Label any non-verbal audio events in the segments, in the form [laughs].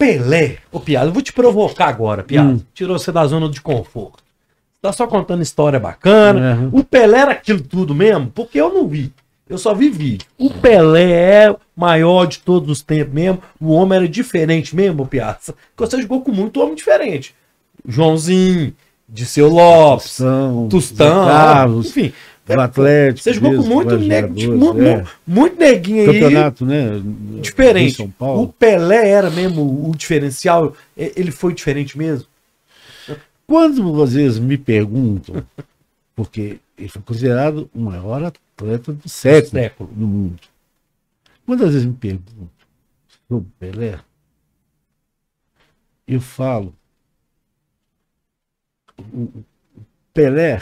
Pelé. Ô, Piada, eu vou te provocar agora, Piada. Hum. Tirou você da zona de conforto. Tá só contando história bacana. Uhum. O Pelé era aquilo tudo mesmo? Porque eu não vi. Eu só vi vídeo. O Pelé é maior de todos os tempos mesmo. O homem era diferente mesmo, Piazza. Porque você jogou com muito homem diferente. Joãozinho, Disseu Lopes, Tostão, Tostão Carlos. enfim. Atlético. Você jogou com muito, tipo, é. muito neguinho aí. Campeonato, né? Diferente. São Paulo. O Pelé era mesmo o diferencial? Ele foi diferente mesmo? Quando vocês me perguntam, [laughs] porque ele foi considerado o maior atleta do século, do, século. do mundo. Quantas vezes me perguntam sobre o Pelé? Eu falo, o Pelé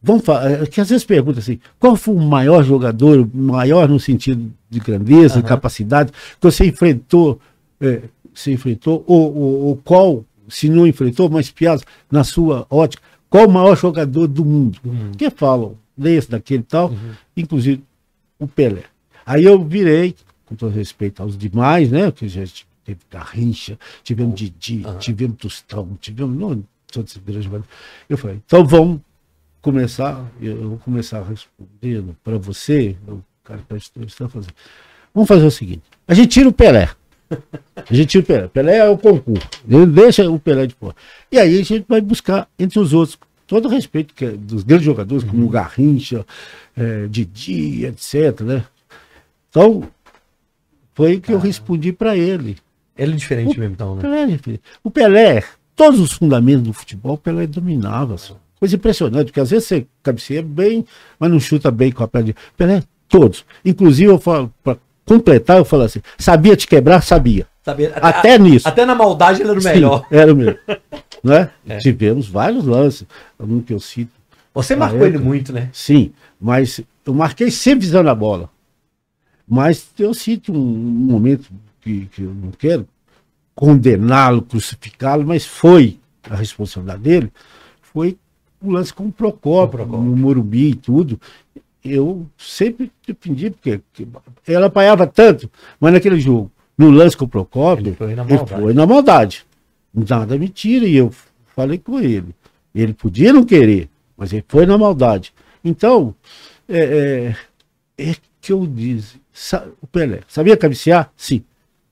Vamos falar, é, que às vezes pergunta assim, qual foi o maior jogador, maior no sentido de grandeza, uhum. capacidade, que você enfrentou, é, você enfrentou, ou, ou, ou, qual, se não enfrentou, mas piada, na sua ótica, qual o maior jogador do mundo? Uhum. Que falam desse, daquele e tal, uhum. inclusive o Pelé. Aí eu virei, com todo respeito aos demais, né, que a gente teve Garrincha, tivemos Didi, uhum. tivemos Tostão, tivemos, não, todos os grandes Eu falei, então vamos começar, eu, vou começar respondendo para você, o cara tá está entrevistando, fazendo. Vamos fazer o seguinte: a gente tira o Pelé. A gente tira o Pelé. Pelé é o concurso. deixa o Pelé de fora. E aí a gente vai buscar entre os outros. Todo o respeito que é dos grandes jogadores, como o Garrincha, é, Didi, etc. Né? Então, foi o que eu ah. respondi para ele. Ele é diferente o mesmo, então, né? Pelé, é o Pelé, todos os fundamentos do futebol, o Pelé dominava. Só. Coisa impressionante, porque às vezes você cabeceia bem, mas não chuta bem com a perna. Pelé, todos. Inclusive, eu falo, para completar, eu falo assim: sabia te quebrar? Sabia. sabia. Até, até nisso. Até na maldade ele era o Sim, melhor. Era o melhor. [laughs] né? É. Tivemos vários lances, um que eu cito. Você marcou época. ele muito, né? Sim, mas eu marquei sempre visando a bola. Mas eu cito um, momento que, que eu não quero condená-lo, crucificá-lo, mas foi a responsabilidade dele, foi o lance com o Procopio, Procopio. no Morumbi e tudo. Eu sempre defendi, porque ela apanhava tanto, mas naquele jogo, no lance com o Procopio, ele foi na maldade. foi na maldade. Nada mentira, e eu falei com ele. Ele podia não querer, mas ele foi na maldade. Então, é, é, é que eu disse, o Pelé, sabia cabecear? Sim.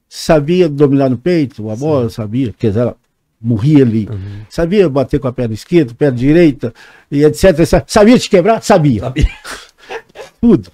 Sabia dominar no peito a bola? Sim. Sabia. Quer dizer, morria ali. Uhum. Sabia bater com a perna esquerda, perna direita, e etc. Sabia te quebrar? Sabia. Sabia. Tudo.